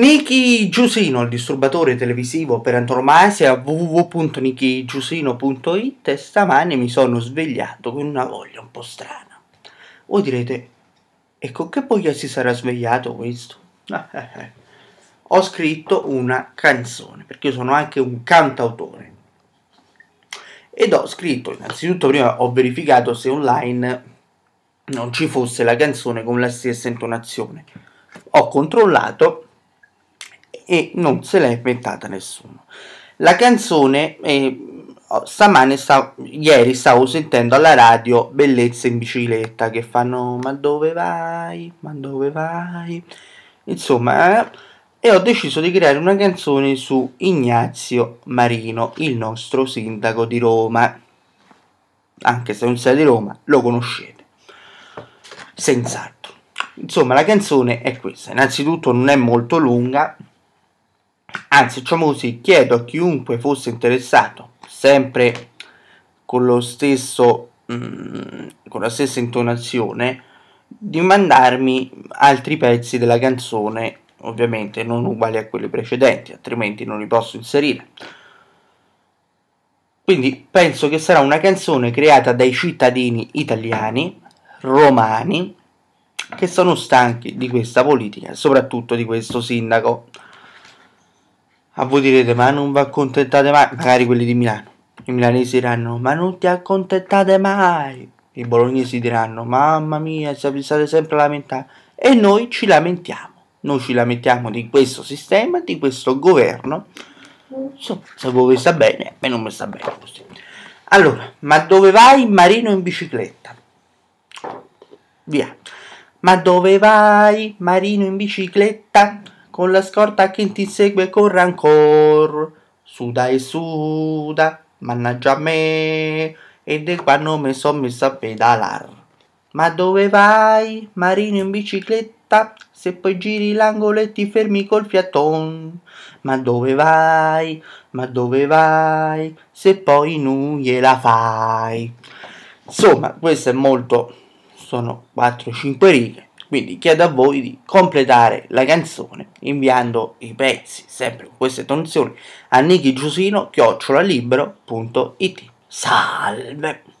Niki Giusino, il disturbatore televisivo per antonomasia www.nikigiusino.it e stamane mi sono svegliato con una voglia un po' strana. Voi direte, e con che voglia si sarà svegliato questo? Ho scritto una canzone, perché io sono anche un cantautore. Ed ho scritto, innanzitutto prima ho verificato se online non ci fosse la canzone con la stessa intonazione. Ho controllato e non se l'è inventata nessuno. La canzone, eh, stamane, sta, ieri stavo sentendo alla radio Bellezza in bicicletta che fanno ma dove vai, ma dove vai, insomma, eh, e ho deciso di creare una canzone su Ignazio Marino, il nostro sindaco di Roma. Anche se non sei di Roma, lo conoscete. Senz'altro. Insomma, la canzone è questa. Innanzitutto non è molto lunga, Anzi, Ciomusi, chiedo a chiunque fosse interessato, sempre con lo stesso mh, mm, con la stessa intonazione, di mandarmi altri pezzi della canzone, ovviamente non uguali a quelli precedenti, altrimenti non li posso inserire. Quindi penso che sarà una canzone creata dai cittadini italiani, romani, che sono stanchi di questa politica, soprattutto di questo sindaco. A voi direte, ma non vi accontentate mai, magari quelli di Milano. I milanesi diranno, ma non ti accontentate mai. I bolognesi diranno, mamma mia, vi state sempre a lamentare. E noi ci lamentiamo. Noi ci lamentiamo di questo sistema, di questo governo. Insomma, se a voi sta bene, a me non mi sta bene così. Allora, ma dove vai Marino in bicicletta? Via. Ma dove vai Marino in bicicletta? con la scorta che ti segue con rancor. Suda e suda, mannaggia me, ed è quando mi sono messo a pedalar. Ma dove vai, marino in bicicletta, se poi giri l'angolo e ti fermi col fiaton? Ma dove vai, ma dove vai, se poi non gliela fai? Insomma, questo è molto, sono 4-5 righe quindi chiedo a voi di completare la canzone inviando i pezzi, sempre con queste tonsioni, a nichigiusino.it. Salve!